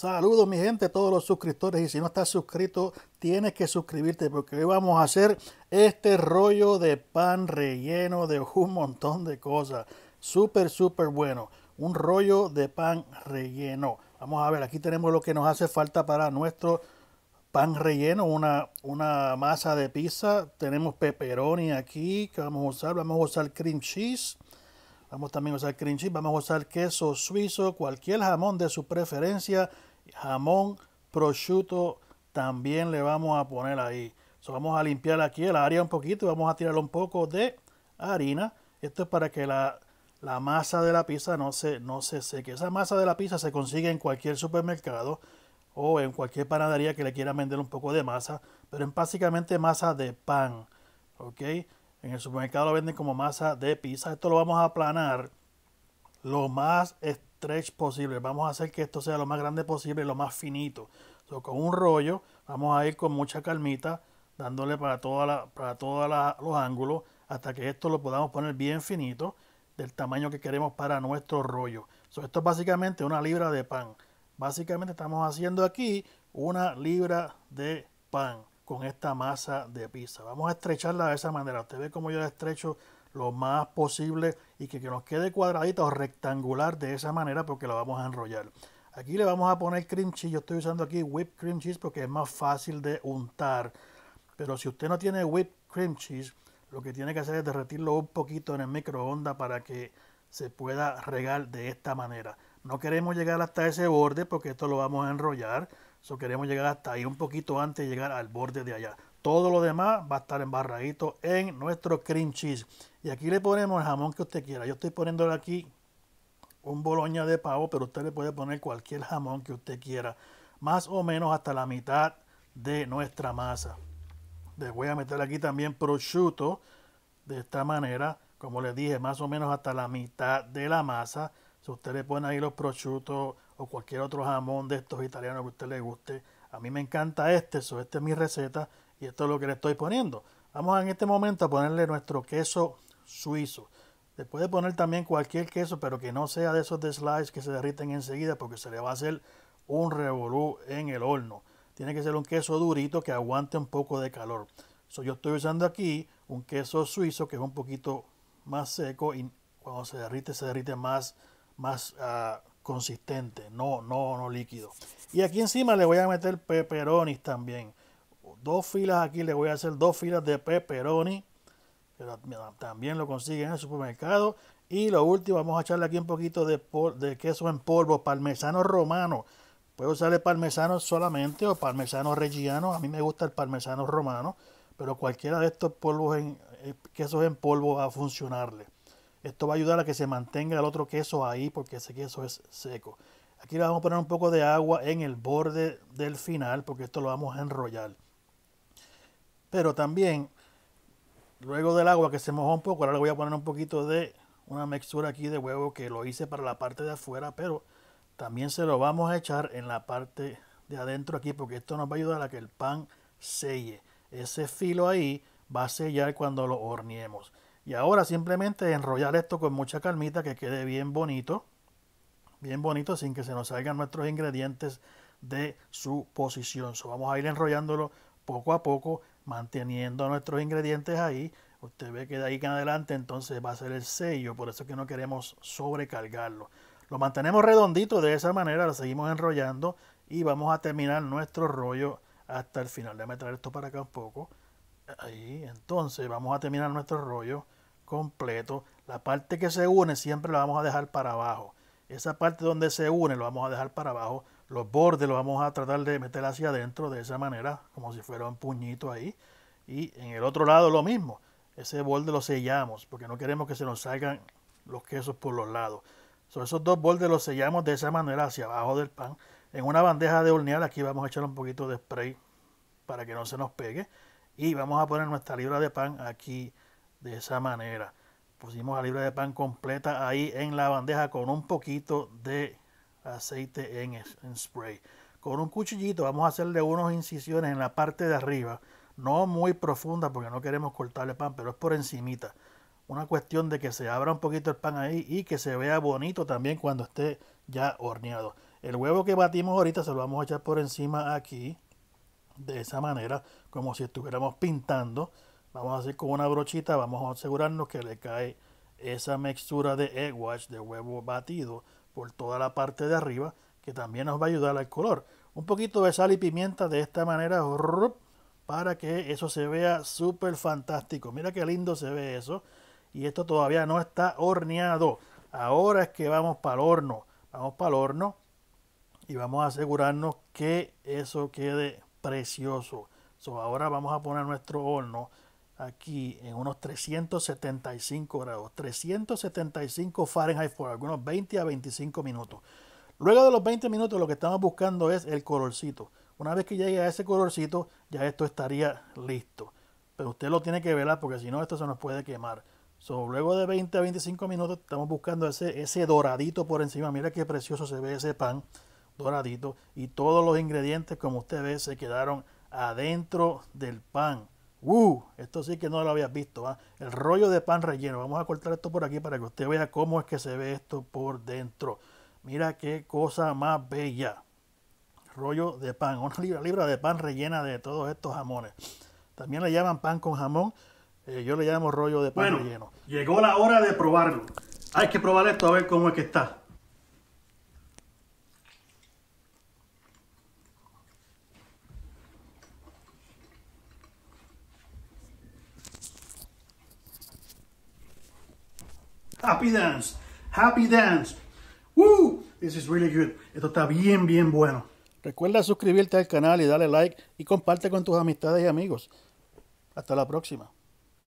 Saludos mi gente, todos los suscriptores y si no estás suscrito tienes que suscribirte porque hoy vamos a hacer este rollo de pan relleno de un montón de cosas. Súper, súper bueno. Un rollo de pan relleno. Vamos a ver, aquí tenemos lo que nos hace falta para nuestro pan relleno, una, una masa de pizza. Tenemos pepperoni aquí que vamos a usar. Vamos a usar cream cheese. Vamos también a usar cream cheese, vamos a usar queso suizo, cualquier jamón de su preferencia, jamón, prosciutto, también le vamos a poner ahí. vamos a limpiar aquí el área un poquito y vamos a tirar un poco de harina. Esto es para que la, la masa de la pizza no se, no se seque. Esa masa de la pizza se consigue en cualquier supermercado o en cualquier panadería que le quieran vender un poco de masa, pero es básicamente masa de pan. ¿ok? En el supermercado lo venden como masa de pizza. Esto lo vamos a aplanar lo más posible. Vamos a hacer que esto sea lo más grande posible, lo más finito. con un rollo vamos a ir con mucha calmita, dándole para la para todos los ángulos, hasta que esto lo podamos poner bien finito, del tamaño que queremos para nuestro rollo. esto es básicamente una libra de pan. Básicamente estamos haciendo aquí una libra de pan con esta masa de pizza. Vamos a estrecharla de esa manera. Usted ve cómo yo la estrecho lo más posible y que, nos quede cuadradito o rectangular de esa manera porque lo vamos a enrollar. Aquí le vamos a poner cream cheese. Yo estoy usando aquí whipped cream cheese porque es más fácil de untar. Pero si usted no tiene whipped cream cheese, lo que tiene que hacer es derretirlo un poquito en el microondas para que se pueda regar de esta manera. No queremos llegar hasta ese borde porque esto lo vamos a enrollar. So queremos llegar hasta ahí un poquito antes de llegar al borde de allá. Todo lo demás va a estar embarradito en nuestro cream cheese. Y aquí le ponemos el jamón que usted quiera. Yo estoy poniéndole aquí un boloña de pavo, pero usted le puede poner cualquier jamón que usted quiera. Más o menos hasta la mitad de nuestra masa. Les voy a meter aquí también prosciutto. De esta manera, como les dije, más o menos hasta la mitad de la masa. Si usted le pone ahí los prosciutto o cualquier otro jamón de estos italianos que usted le guste. A mí me encanta este, eso esta es mi receta y esto es lo que le estoy poniendo. Vamos en este momento a ponerle nuestro queso suizo. Le puede poner también cualquier queso, pero que no sea de esos de slice que se derriten enseguida porque se le va a hacer un revolú en el horno. Tiene que ser un queso durito que aguante un poco de calor. So, yo estoy usando aquí un queso suizo que es un poquito más seco y cuando se derrite, se derrite más, más ah, consistente, no, no, no líquido. Y aquí encima le voy a meter peperonis también dos filas aquí, le voy a hacer dos filas de pepperoni. También lo consiguen en el supermercado. Y lo último, vamos a echarle aquí un poquito de, queso en polvo, parmesano romano. Puedo usarle parmesano solamente o parmesano reggiano. A mí me gusta el parmesano romano, pero cualquiera de estos polvos en, eh, quesos en polvo va a funcionarle. Esto va a ayudar a que se mantenga el otro queso ahí porque ese queso es seco. Aquí le vamos a poner un poco de agua en el borde del final porque esto lo vamos a enrollar. Pero también, luego del agua que se mojó un poco, ahora le voy a poner un poquito de una mezcla aquí de huevo que lo hice para la parte de afuera, pero también se lo vamos a echar en la parte de adentro aquí porque esto nos va a ayudar a que el pan selle. Ese filo ahí va a sellar cuando lo horneemos. Y ahora simplemente enrollar esto con mucha calmita que quede bien bonito. Bien bonito sin que se nos salgan nuestros ingredientes de su posición. vamos a ir enrollándolo poco a poco manteniendo nuestros ingredientes ahí, usted ve que de ahí en adelante entonces va a ser el sello, por eso es que no queremos sobrecargarlo. Lo mantenemos redondito de esa manera, lo seguimos enrollando y vamos a terminar nuestro rollo hasta el final. Déjame traer esto para acá un poco. Ahí, entonces vamos a terminar nuestro rollo completo. La parte que se une siempre la vamos a dejar para abajo. Esa parte donde se une lo vamos a dejar para abajo los bordes los vamos a tratar de meter hacia adentro de esa manera, como si fuera un puñito ahí. Y en el otro lado lo mismo, ese borde lo sellamos, porque no queremos que se nos salgan los quesos por los lados. esos dos bordes los sellamos de esa manera hacia abajo del pan. En una bandeja de hornear aquí vamos a echar un poquito de spray para que no se nos pegue. Y vamos a poner nuestra libra de pan aquí de esa manera. Pusimos la libra de pan completa ahí en la bandeja con un poquito de aceite en, spray. Con un cuchillito vamos a hacerle unas incisiones en la parte de arriba, no muy profunda porque no queremos cortarle pan, pero es por encimita. Una cuestión de que se abra un poquito el pan ahí y que se vea bonito también cuando esté ya horneado. El huevo que batimos ahorita se lo vamos a echar por encima aquí, de esa manera, como si estuviéramos pintando. Vamos a hacer con una brochita, vamos a asegurarnos que le cae esa mezcla de egg wash, de huevo batido, por toda la parte de arriba, que también nos va a ayudar al color. Un poquito de sal y pimienta de esta manera, para que eso se vea súper fantástico. Mira qué lindo se ve eso. Y esto todavía no está horneado. Ahora es que vamos para el horno. Vamos para el horno y vamos a asegurarnos que eso quede precioso. ahora vamos a poner nuestro horno aquí en unos 375 grados, 375 Fahrenheit por algunos 20 a 25 minutos. Luego de los 20 minutos lo que estamos buscando es el colorcito. Una vez que llegue a ese colorcito ya esto estaría listo. Pero usted lo tiene que velar porque si no esto se nos puede quemar. So, luego de 20 a 25 minutos estamos buscando ese, ese doradito por encima. Mira qué precioso se ve ese pan doradito. Y todos los ingredientes como usted ve se quedaron adentro del pan. Uh, esto sí que no lo habías visto. El rollo de pan relleno. Vamos a cortar esto por aquí para que usted vea cómo es que se ve esto por dentro. Mira qué cosa más bella. Rollo de pan. Una libra, de pan rellena de todos estos jamones. También le llaman pan con jamón. Eh, yo le llamo rollo de pan relleno. Llegó la hora de probarlo. Hay que probar esto a ver cómo es que está. Happy Dance, Happy Dance. Woo, this is really good. Esto está bien, bien bueno. Recuerda suscribirte al canal y darle like y comparte con tus amistades y amigos. Hasta la próxima.